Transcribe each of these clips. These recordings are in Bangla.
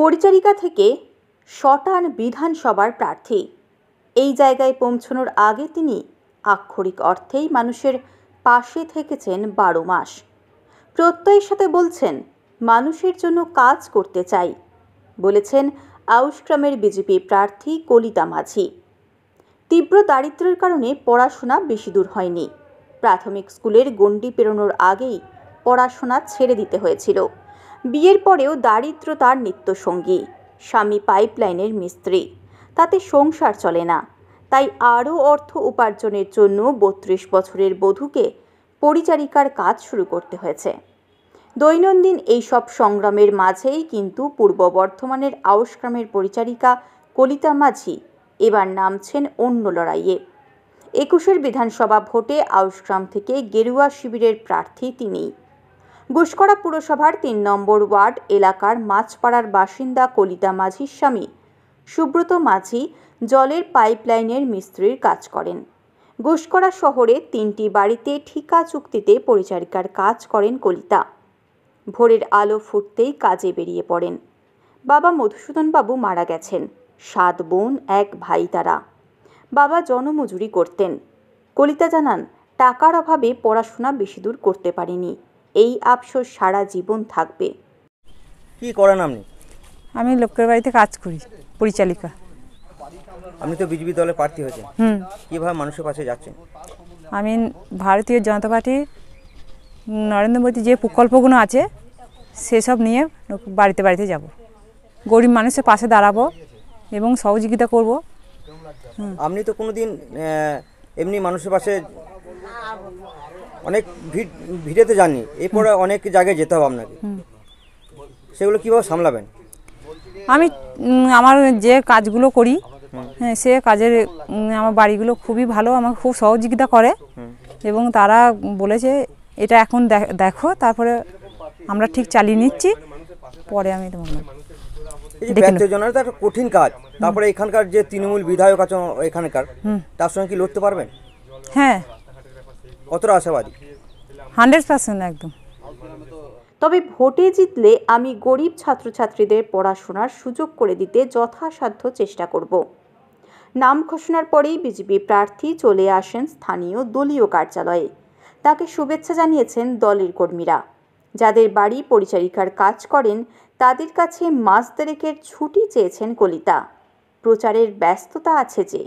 পরিচারিকা থেকে শটান বিধানসভার প্রার্থী এই জায়গায় পৌঁছানোর আগে তিনি আক্ষরিক অর্থেই মানুষের পাশে থেকেছেন বারো মাস প্রত্যয়ের সাথে বলছেন মানুষের জন্য কাজ করতে চাই বলেছেন আউসগ্রামের বিজেপি প্রার্থী কলিতা মাঝি তীব্র দারিদ্রের কারণে পড়াশোনা বেশি দূর হয়নি প্রাথমিক স্কুলের গণ্ডি পেরোনোর আগেই পড়াশোনা ছেড়ে দিতে হয়েছিল বিয়ের পরেও দারিদ্র তার নিত্যসঙ্গী স্বামী পাইপলাইনের মিস্ত্রি তাতে সংসার চলে না তাই আরও অর্থ উপার্জনের জন্য বত্রিশ বছরের বধূকে পরিচারিকার কাজ শুরু করতে হয়েছে দৈনন্দিন এইসব সংগ্রামের মাঝেই কিন্তু পূর্ব বর্ধমানের আউসগ্রামের পরিচারিকা কলিতা মাঝি এবার নামছেন অন্য লড়াইয়ে একুশের বিধানসভা ভোটে আউসগ্রাম থেকে গেরুয়া শিবিরের প্রার্থী তিনি ঘুষকরা পুরসভার তিন নম্বর ওয়ার্ড এলাকার মাছপাড়ার বাসিন্দা কলিতা মাঝির স্বামী সুব্রত মাঝি জলের পাইপলাইনের মিস্ত্রির কাজ করেন ঘুষকরা শহরে তিনটি বাড়িতে ঠিকা চুক্তিতে পরিচারিকার কাজ করেন কলিতা ভোরের আলো ফুটতেই কাজে বেরিয়ে পড়েন বাবা মধুসূদনবাবু মারা গেছেন সাত বোন এক ভাই তারা বাবা জনমজুরি করতেন কলিতা জানান টাকার অভাবে পড়াশোনা বেশি দূর করতে পারিনি এই আফসোস সারা জীবন থাকবে কি করেন আপনি আমি লোকের বাড়িতে কাজ করি পরিচালিকা আপনি তো বিজেপি দলে প্রার্থী হয়েছেন হুম কীভাবে মানুষের পাশে যাচ্ছেন আমি ভারতীয় জনতা পার্টির নরেন্দ্র মোদী যে প্রকল্পগুলো আছে সেসব নিয়ে বাড়িতে বাড়িতে যাব গরিব মানুষের পাশে দাঁড়াবো এবং সহযোগিতা করব আপনি তো কোনোদিন এমনি মানুষের পাশে অনেক ভিড় ভিড়েতে জানি এরপরে অনেক জায়গায় যেতে হবে আপনাকে সেগুলো কীভাবে সামলাবেন আমি আমার যে কাজগুলো করি হ্যাঁ সে কাজের আমার বাড়িগুলো খুবই ভালো আমাকে খুব সহযোগিতা করে এবং তারা বলেছে এটা এখন দেখো তারপরে আমরা ঠিক চালিয়ে নিচ্ছি পরে আমি তো একটা কঠিন কাজ তারপরে এখানকার যে তৃণমূল বিধায়ক আছে এখানকার তার সঙ্গে কি লড়তে পারবেন হ্যাঁ আশাবাদী হান্ড্রেড পার্সেন্ট একদম তবে ভোটে জিতলে আমি গরিব ছাত্রছাত্রীদের পড়াশোনার সুযোগ করে দিতে যথাসাধ্য চেষ্টা করব নাম ঘোষণার পরেই বিজেপি প্রার্থী চলে আসেন স্থানীয় দলীয় কার্যালয়ে তাকে শুভেচ্ছা জানিয়েছেন দলের কর্মীরা যাদের বাড়ি পরিচারিকার কাজ করেন তাদের কাছে মাস দেড়েকের ছুটি চেয়েছেন কলিতা প্রচারের ব্যস্ততা আছে যে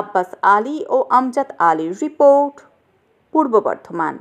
আব্বাস আলী ও আমজাদ আলীর রিপোর্ট পূর্ব বর্ধমান